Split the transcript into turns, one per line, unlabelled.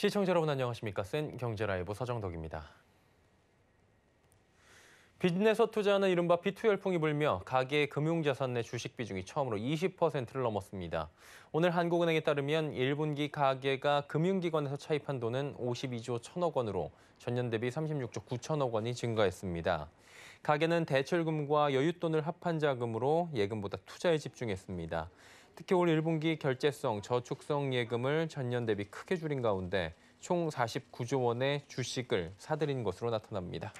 시청자 여러분 안녕하십니까? 센 경제라이브 서정덕입니다. 빚내서 투자하는 이른바 비투 열풍이 불며 가계 금융자산 내 주식 비중이 처음으로 20%를 넘었습니다. 오늘 한국은행에 따르면 1분기 가계가 금융기관에서 차입한 돈은 52조 1천억 원으로 전년 대비 36조 9천억 원이 증가했습니다. 가계는 대출금과 여윳돈을 합한 자금으로 예금보다 투자에 집중했습니다. 특히 올 1분기 결제성, 저축성 예금을 전년 대비 크게 줄인 가운데 총 49조 원의 주식을 사들인 것으로 나타납니다.